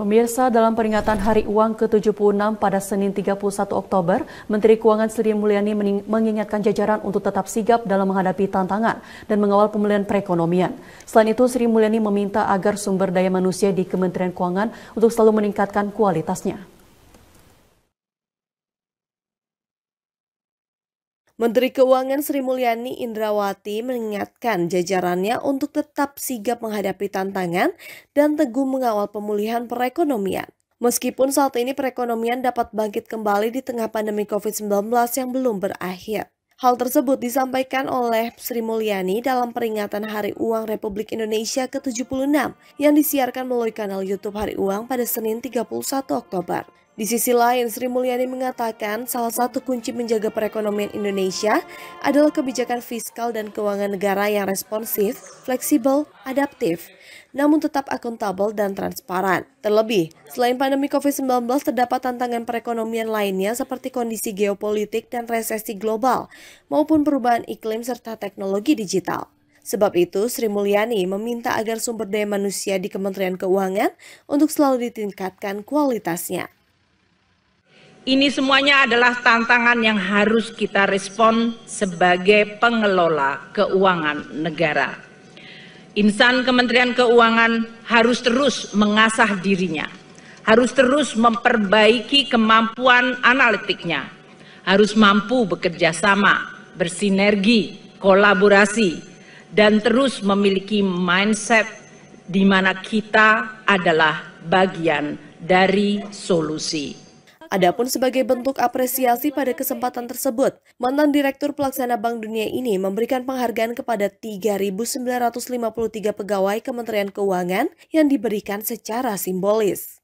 Pemirsa, dalam peringatan Hari Uang ke-76 pada Senin 31 Oktober, Menteri Keuangan Sri Mulyani mengingatkan jajaran untuk tetap sigap dalam menghadapi tantangan dan mengawal pemulihan perekonomian. Selain itu, Sri Mulyani meminta agar sumber daya manusia di Kementerian Keuangan untuk selalu meningkatkan kualitasnya. Menteri Keuangan Sri Mulyani Indrawati mengingatkan jajarannya untuk tetap sigap menghadapi tantangan dan teguh mengawal pemulihan perekonomian. Meskipun saat ini perekonomian dapat bangkit kembali di tengah pandemi COVID-19 yang belum berakhir. Hal tersebut disampaikan oleh Sri Mulyani dalam peringatan Hari Uang Republik Indonesia ke-76 yang disiarkan melalui kanal YouTube Hari Uang pada Senin 31 Oktober. Di sisi lain, Sri Mulyani mengatakan salah satu kunci menjaga perekonomian Indonesia adalah kebijakan fiskal dan keuangan negara yang responsif, fleksibel, adaptif, namun tetap akuntabel dan transparan. Terlebih, selain pandemi COVID-19, terdapat tantangan perekonomian lainnya seperti kondisi geopolitik dan resesi global, maupun perubahan iklim serta teknologi digital. Sebab itu, Sri Mulyani meminta agar sumber daya manusia di Kementerian Keuangan untuk selalu ditingkatkan kualitasnya. Ini semuanya adalah tantangan yang harus kita respon sebagai pengelola keuangan negara. Insan Kementerian Keuangan harus terus mengasah dirinya, harus terus memperbaiki kemampuan analitiknya, harus mampu bekerja sama, bersinergi, kolaborasi, dan terus memiliki mindset di mana kita adalah bagian dari solusi Adapun sebagai bentuk apresiasi pada kesempatan tersebut, mantan Direktur Pelaksana Bank Dunia ini memberikan penghargaan kepada 3.953 pegawai Kementerian Keuangan yang diberikan secara simbolis.